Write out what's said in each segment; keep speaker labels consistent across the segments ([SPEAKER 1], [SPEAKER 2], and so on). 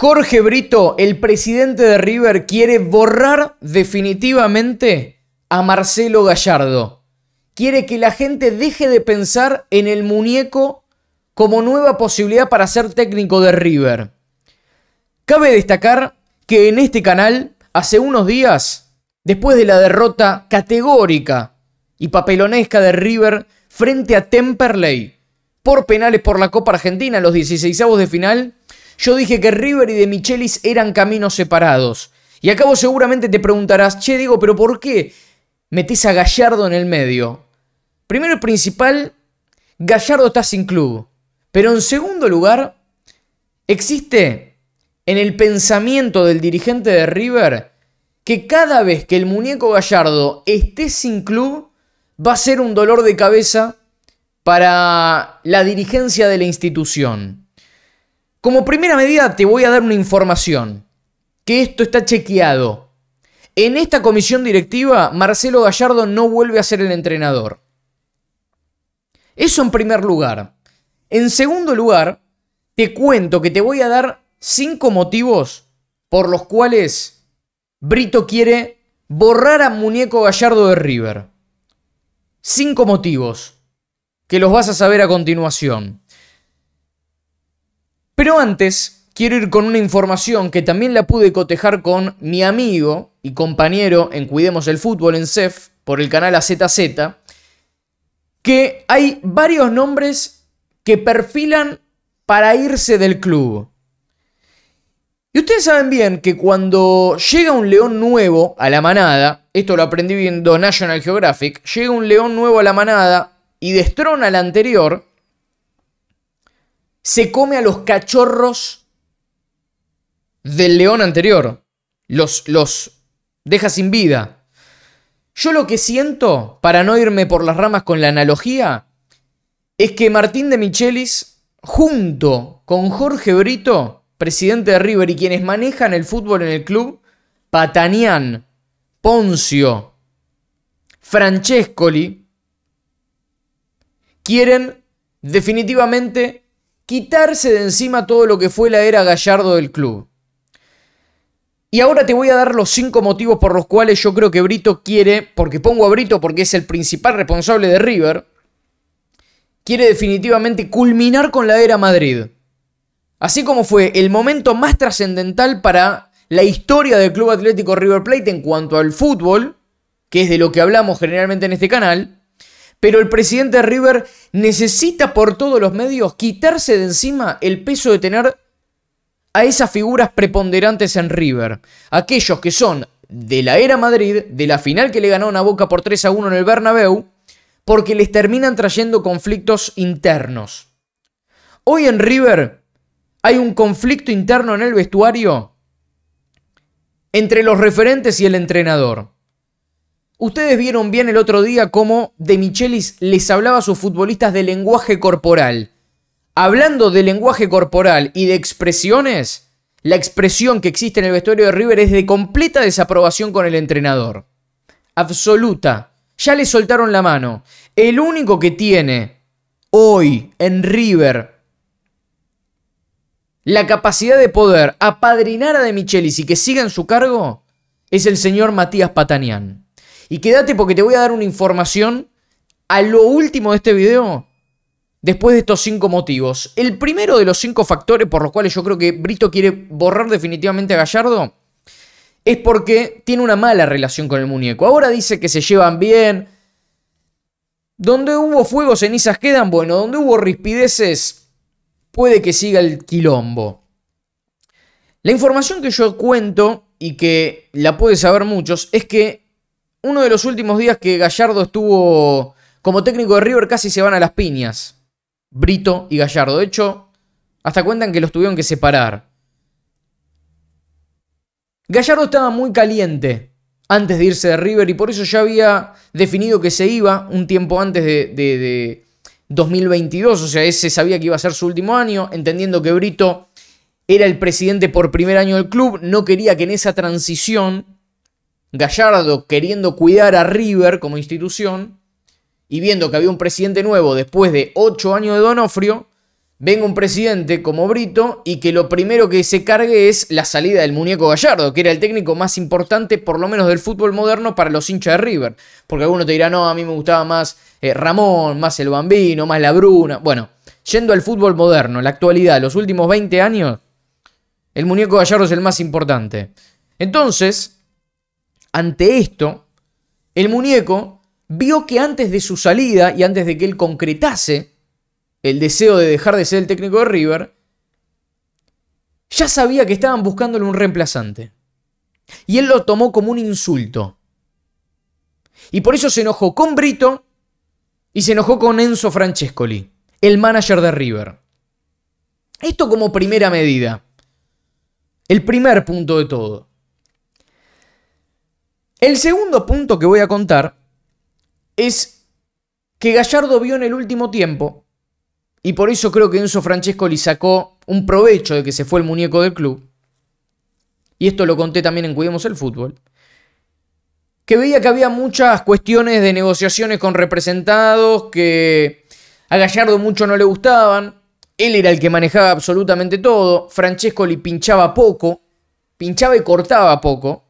[SPEAKER 1] Jorge Brito, el presidente de River, quiere borrar definitivamente a Marcelo Gallardo. Quiere que la gente deje de pensar en el muñeco como nueva posibilidad para ser técnico de River. Cabe destacar que en este canal, hace unos días, después de la derrota categórica y papelonesca de River frente a Temperley por penales por la Copa Argentina en los 16 de final, yo dije que River y de Michelis eran caminos separados. Y acabo seguramente te preguntarás, che, digo, pero ¿por qué metes a Gallardo en el medio? Primero principal, Gallardo está sin club. Pero en segundo lugar, existe en el pensamiento del dirigente de River que cada vez que el muñeco Gallardo esté sin club, va a ser un dolor de cabeza para la dirigencia de la institución. Como primera medida te voy a dar una información, que esto está chequeado. En esta comisión directiva, Marcelo Gallardo no vuelve a ser el entrenador. Eso en primer lugar. En segundo lugar, te cuento que te voy a dar cinco motivos por los cuales Brito quiere borrar a Muñeco Gallardo de River. Cinco motivos que los vas a saber a continuación. Pero antes, quiero ir con una información que también la pude cotejar con mi amigo y compañero en Cuidemos el Fútbol en CEF por el canal AZZ, que hay varios nombres que perfilan para irse del club. Y ustedes saben bien que cuando llega un león nuevo a la manada, esto lo aprendí viendo National Geographic, llega un león nuevo a la manada y destrona al anterior, se come a los cachorros del león anterior. Los, los deja sin vida. Yo lo que siento, para no irme por las ramas con la analogía, es que Martín de Michelis, junto con Jorge Brito, presidente de River, y quienes manejan el fútbol en el club, Patanián, Poncio, Francescoli, quieren definitivamente quitarse de encima todo lo que fue la era Gallardo del club. Y ahora te voy a dar los cinco motivos por los cuales yo creo que Brito quiere, porque pongo a Brito porque es el principal responsable de River, quiere definitivamente culminar con la era Madrid. Así como fue el momento más trascendental para la historia del Club Atlético River Plate en cuanto al fútbol, que es de lo que hablamos generalmente en este canal, pero el presidente River necesita por todos los medios quitarse de encima el peso de tener a esas figuras preponderantes en River. Aquellos que son de la era Madrid, de la final que le ganó una Boca por 3 a 1 en el Bernabéu, porque les terminan trayendo conflictos internos. Hoy en River hay un conflicto interno en el vestuario entre los referentes y el entrenador. Ustedes vieron bien el otro día cómo De Michelis les hablaba a sus futbolistas de lenguaje corporal. Hablando de lenguaje corporal y de expresiones, la expresión que existe en el vestuario de River es de completa desaprobación con el entrenador. Absoluta. Ya le soltaron la mano. El único que tiene hoy en River la capacidad de poder apadrinar a De Michelis y que siga en su cargo es el señor Matías Patanián. Y quédate porque te voy a dar una información a lo último de este video. Después de estos cinco motivos. El primero de los cinco factores por los cuales yo creo que Brito quiere borrar definitivamente a Gallardo es porque tiene una mala relación con el muñeco. Ahora dice que se llevan bien. Donde hubo fuego, cenizas quedan. Bueno, donde hubo rispideces, puede que siga el quilombo. La información que yo cuento y que la puede saber muchos es que uno de los últimos días que Gallardo estuvo como técnico de River casi se van a las piñas. Brito y Gallardo. De hecho, hasta cuentan que los tuvieron que separar. Gallardo estaba muy caliente antes de irse de River y por eso ya había definido que se iba un tiempo antes de, 2022. O sea, ese sabía que iba a ser su último año, entendiendo que Brito era el presidente por primer año del club, no quería que en esa transición Gallardo queriendo cuidar a River como institución y viendo que había un presidente nuevo después de ocho años de Donofrio, venga un presidente como Brito y que lo primero que se cargue es la salida del muñeco Gallardo, que era el técnico más importante, por lo menos del fútbol moderno, para los hinchas de River. Porque alguno te dirá, no, a mí me gustaba más eh, Ramón, más el Bambino, más la Bruna. Bueno, yendo al fútbol moderno, la actualidad, los últimos 20 años, el muñeco Gallardo es el más importante. Entonces, ante esto, el muñeco vio que antes de su salida y antes de que él concretase el deseo de dejar de ser el técnico de River, ya sabía que estaban buscándole un reemplazante. Y él lo tomó como un insulto. Y por eso se enojó con Brito y se enojó con Enzo Francescoli, el manager de River. Esto como primera medida. El primer punto de todo. El segundo punto que voy a contar es que Gallardo vio en el último tiempo, y por eso creo que Enzo Francesco le sacó un provecho de que se fue el muñeco del club, y esto lo conté también en Cuidemos el Fútbol, que veía que había muchas cuestiones de negociaciones con representados, que a Gallardo mucho no le gustaban, él era el que manejaba absolutamente todo, Francesco le pinchaba poco, pinchaba y cortaba poco,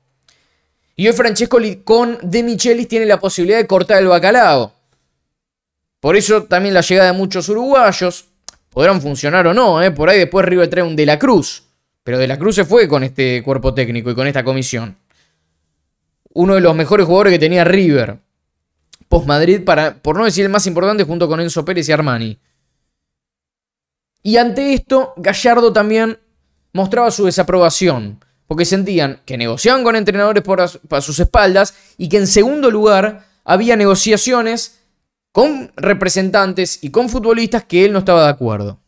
[SPEAKER 1] y hoy Francesco con De Michelis tiene la posibilidad de cortar el bacalao. Por eso también la llegada de muchos uruguayos. Podrán funcionar o no, ¿eh? por ahí después River trae un De la Cruz. Pero De la Cruz se fue con este cuerpo técnico y con esta comisión. Uno de los mejores jugadores que tenía River. Post Madrid, para, por no decir el más importante, junto con Enzo Pérez y Armani. Y ante esto, Gallardo también mostraba su desaprobación porque sentían que negociaban con entrenadores por sus espaldas y que en segundo lugar había negociaciones con representantes y con futbolistas que él no estaba de acuerdo.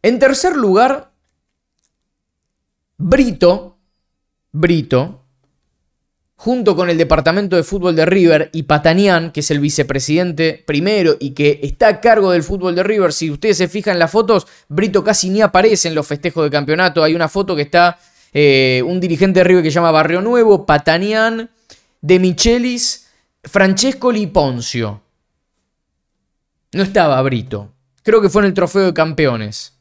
[SPEAKER 1] En tercer lugar, Brito, Brito, junto con el departamento de fútbol de River y Patanián, que es el vicepresidente primero y que está a cargo del fútbol de River. Si ustedes se fijan en las fotos, Brito casi ni aparece en los festejos de campeonato. Hay una foto que está eh, un dirigente de River que se llama Barrio Nuevo, Patanián, De Michelis, Francesco Liponcio. No estaba Brito. Creo que fue en el trofeo de campeones.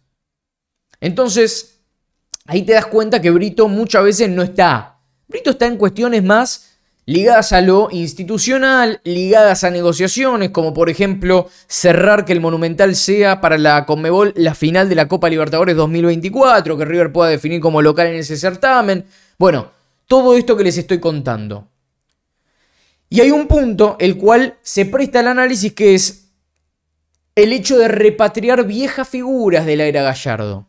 [SPEAKER 1] Entonces, ahí te das cuenta que Brito muchas veces no está está en cuestiones más ligadas a lo institucional, ligadas a negociaciones, como por ejemplo cerrar que el Monumental sea para la Conmebol la final de la Copa Libertadores 2024, que River pueda definir como local en ese certamen. Bueno, todo esto que les estoy contando. Y hay un punto el cual se presta al análisis que es el hecho de repatriar viejas figuras de la era Gallardo.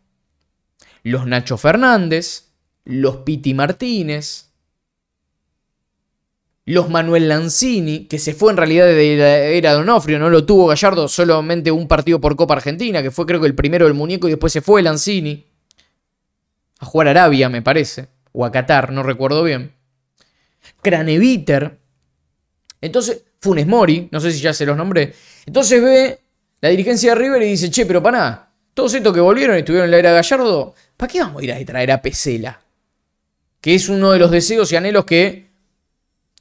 [SPEAKER 1] Los Nacho Fernández, los Piti Martínez, los Manuel Lanzini, que se fue en realidad de la era Donofrio, no lo tuvo Gallardo, solamente un partido por Copa Argentina, que fue creo que el primero del muñeco y después se fue Lanzini a jugar a Arabia, me parece, o a Qatar, no recuerdo bien. Craneviter. Entonces, Funes Mori, no sé si ya se los nombré. Entonces ve la dirigencia de River y dice, che, pero para nada, todos estos que volvieron y estuvieron en la era Gallardo, ¿para qué vamos a ir a traer a Pesela? Que es uno de los deseos y anhelos que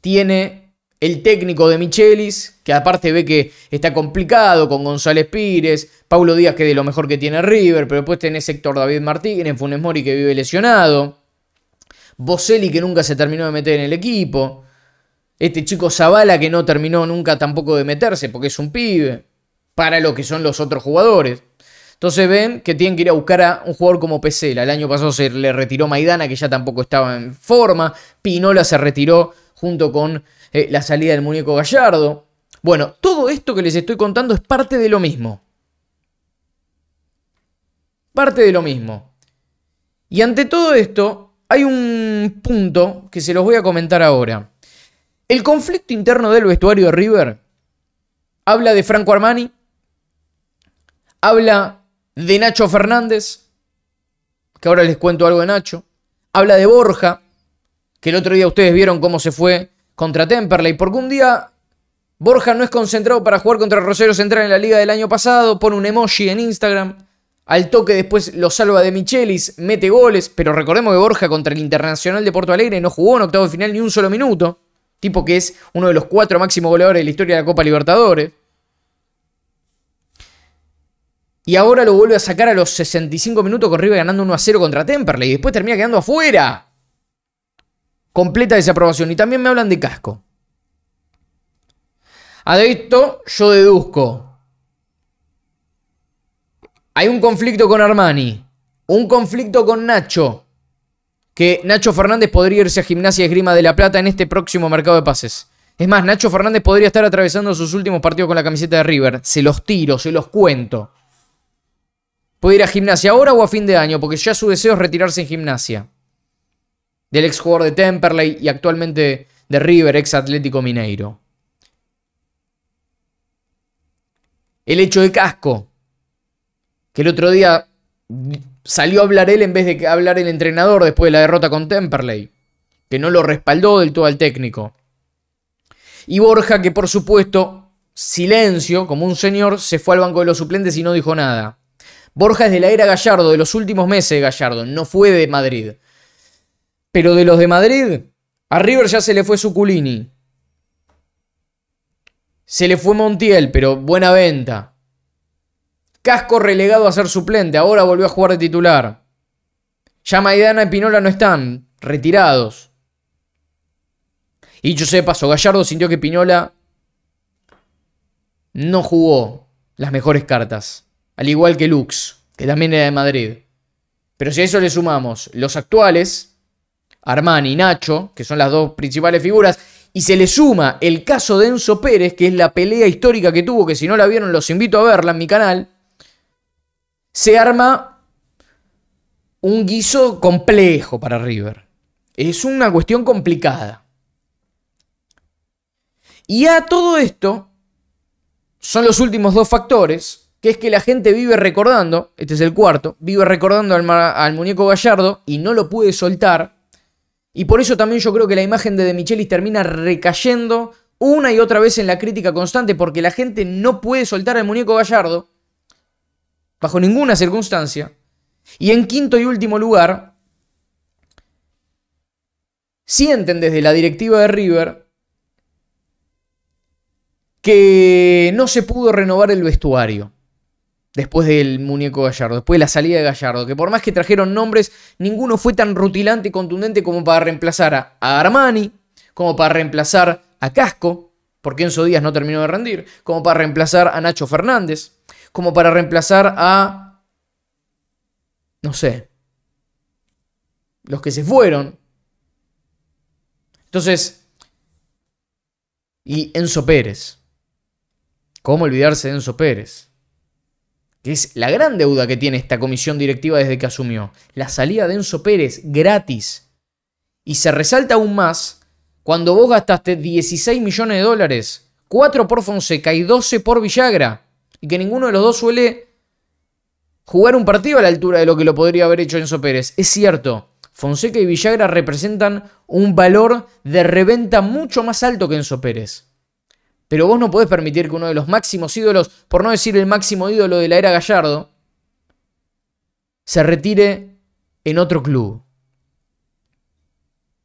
[SPEAKER 1] tiene el técnico de Michelis, que aparte ve que está complicado con González Pires, Paulo Díaz que de lo mejor que tiene River, pero después tenés sector David Martínez, Funes Mori que vive lesionado, Boselli que nunca se terminó de meter en el equipo, este chico Zavala que no terminó nunca tampoco de meterse porque es un pibe, para lo que son los otros jugadores. Entonces ven que tienen que ir a buscar a un jugador como Pesela. El año pasado se le retiró Maidana, que ya tampoco estaba en forma. Pinola se retiró junto con eh, la salida del muñeco Gallardo. Bueno, todo esto que les estoy contando es parte de lo mismo. Parte de lo mismo. Y ante todo esto, hay un punto que se los voy a comentar ahora. El conflicto interno del vestuario de River habla de Franco Armani, habla de Nacho Fernández, que ahora les cuento algo de Nacho, habla de Borja, que el otro día ustedes vieron cómo se fue contra Temperley, porque un día Borja no es concentrado para jugar contra Rosario Central en la liga del año pasado, pone un emoji en Instagram, al toque después lo salva de Michelis, mete goles, pero recordemos que Borja contra el Internacional de Porto Alegre no jugó en octavo de final ni un solo minuto, tipo que es uno de los cuatro máximos goleadores de la historia de la Copa Libertadores. Y ahora lo vuelve a sacar a los 65 minutos con River ganando 1 a 0 contra Temperley. Y después termina quedando afuera. Completa desaprobación. Y también me hablan de casco. A esto yo deduzco. Hay un conflicto con Armani. Un conflicto con Nacho. Que Nacho Fernández podría irse a Gimnasia Esgrima de la Plata en este próximo mercado de pases. Es más, Nacho Fernández podría estar atravesando sus últimos partidos con la camiseta de River. Se los tiro, se los cuento. Puede ir a gimnasia ahora o a fin de año, porque ya su deseo es retirarse en gimnasia del ex jugador de Temperley y actualmente de River, ex Atlético Mineiro. El hecho de Casco, que el otro día salió a hablar él en vez de hablar el entrenador después de la derrota con Temperley, que no lo respaldó del todo al técnico. Y Borja, que por supuesto, silencio, como un señor, se fue al banco de los suplentes y no dijo nada. Borja es de la era Gallardo, de los últimos meses de Gallardo, no fue de Madrid. Pero de los de Madrid, a River ya se le fue Suculini. Se le fue Montiel, pero buena venta. Casco relegado a ser suplente, ahora volvió a jugar de titular. Ya Maidana y Pinola no están, retirados. Y yo sé paso, Gallardo sintió que Pinola no jugó las mejores cartas, al igual que Lux, que también era de Madrid. Pero si a eso le sumamos los actuales, Armani y Nacho, que son las dos principales figuras, y se le suma el caso de Enzo Pérez, que es la pelea histórica que tuvo, que si no la vieron los invito a verla en mi canal, se arma un guiso complejo para River. Es una cuestión complicada. Y a todo esto son los últimos dos factores, que es que la gente vive recordando, este es el cuarto, vive recordando al, al muñeco Gallardo y no lo puede soltar y por eso también yo creo que la imagen de De Michelis termina recayendo una y otra vez en la crítica constante, porque la gente no puede soltar al muñeco Gallardo bajo ninguna circunstancia. Y en quinto y último lugar, sienten desde la directiva de River que no se pudo renovar el vestuario. Después del muñeco Gallardo, después de la salida de Gallardo, que por más que trajeron nombres, ninguno fue tan rutilante y contundente como para reemplazar a Armani, como para reemplazar a Casco, porque Enzo Díaz no terminó de rendir, como para reemplazar a Nacho Fernández, como para reemplazar a. No sé. Los que se fueron. Entonces. Y Enzo Pérez. ¿Cómo olvidarse de Enzo Pérez? que es la gran deuda que tiene esta comisión directiva desde que asumió, la salida de Enzo Pérez gratis. Y se resalta aún más cuando vos gastaste 16 millones de dólares, 4 por Fonseca y 12 por Villagra, y que ninguno de los dos suele jugar un partido a la altura de lo que lo podría haber hecho Enzo Pérez. Es cierto, Fonseca y Villagra representan un valor de reventa mucho más alto que Enzo Pérez. Pero vos no podés permitir que uno de los máximos ídolos, por no decir el máximo ídolo de la era Gallardo, se retire en otro club.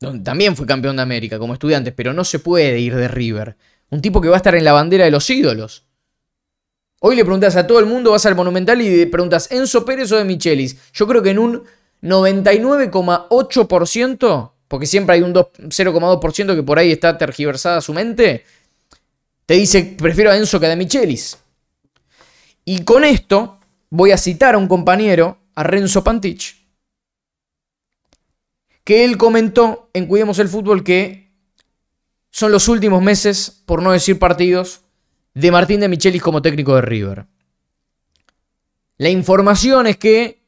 [SPEAKER 1] Donde también fue campeón de América como estudiante, pero no se puede ir de River. Un tipo que va a estar en la bandera de los ídolos. Hoy le preguntas a todo el mundo, vas al Monumental y le preguntas, ¿Enzo Pérez o de Michelis? Yo creo que en un 99,8%, porque siempre hay un 0,2% que por ahí está tergiversada su mente, te dice, prefiero a Enzo que a De Michelis. Y con esto voy a citar a un compañero, a Renzo Pantich, que él comentó en Cuidemos el Fútbol que son los últimos meses, por no decir partidos, de Martín de Michelis como técnico de River. La información es que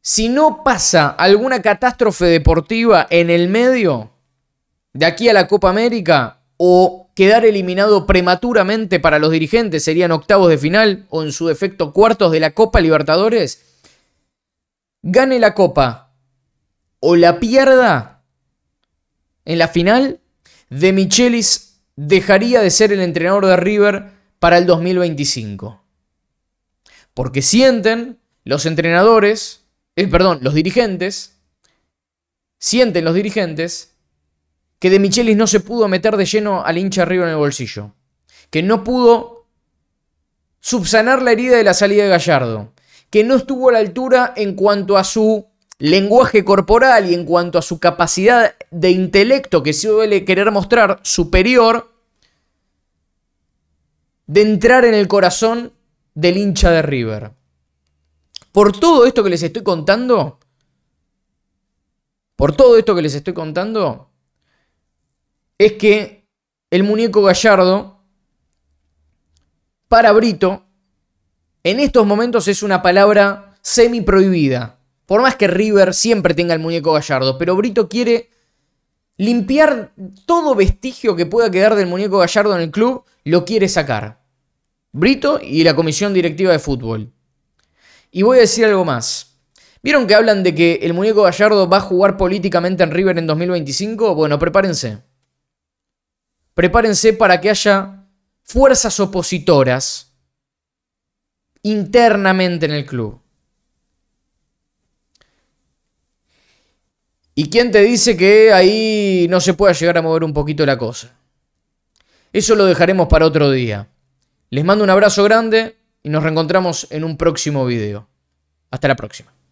[SPEAKER 1] si no pasa alguna catástrofe deportiva en el medio, de aquí a la Copa América, o quedar eliminado prematuramente para los dirigentes, serían octavos de final o en su defecto cuartos de la Copa Libertadores, gane la Copa o la pierda en la final, De Michelis dejaría de ser el entrenador de River para el 2025. Porque sienten los entrenadores, eh, perdón, los dirigentes, sienten los dirigentes que De Michelis no se pudo meter de lleno al hincha River en el bolsillo, que no pudo subsanar la herida de la salida de Gallardo, que no estuvo a la altura en cuanto a su lenguaje corporal y en cuanto a su capacidad de intelecto que suele querer mostrar superior, de entrar en el corazón del hincha de River. Por todo esto que les estoy contando, por todo esto que les estoy contando, es que el muñeco gallardo para Brito en estos momentos es una palabra semi prohibida. Por más que River siempre tenga el muñeco gallardo, pero Brito quiere limpiar todo vestigio que pueda quedar del muñeco gallardo en el club, lo quiere sacar. Brito y la comisión directiva de fútbol. Y voy a decir algo más. ¿Vieron que hablan de que el muñeco gallardo va a jugar políticamente en River en 2025? Bueno, prepárense prepárense para que haya fuerzas opositoras internamente en el club. ¿Y quién te dice que ahí no se pueda llegar a mover un poquito la cosa? Eso lo dejaremos para otro día. Les mando un abrazo grande y nos reencontramos en un próximo video. Hasta la próxima.